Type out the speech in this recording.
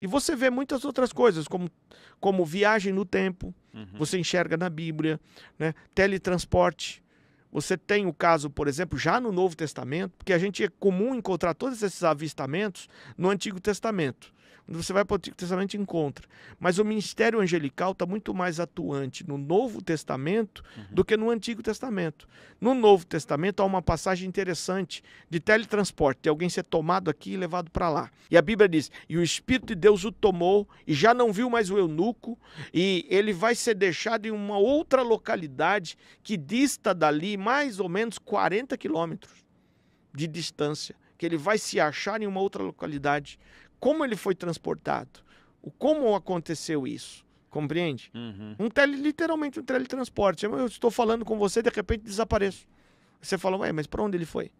E você vê muitas outras coisas, como, como viagem no tempo, uhum. você enxerga na Bíblia, né? teletransporte. Você tem o caso, por exemplo, já no Novo Testamento, porque a gente é comum encontrar todos esses avistamentos no Antigo Testamento. Quando você vai para o Antigo Testamento, encontra. Mas o ministério angelical está muito mais atuante no Novo Testamento uhum. do que no Antigo Testamento. No Novo Testamento há uma passagem interessante de teletransporte, de alguém ser tomado aqui e levado para lá. E a Bíblia diz: E o Espírito de Deus o tomou e já não viu mais o eunuco, e ele vai ser deixado em uma outra localidade que dista dali mais ou menos 40 quilômetros de distância que ele vai se achar em uma outra localidade, como ele foi transportado, o como aconteceu isso. Compreende? Uhum. Um tele, literalmente um teletransporte. Eu estou falando com você, de repente desapareço. Você fala, ué, mas para onde ele foi?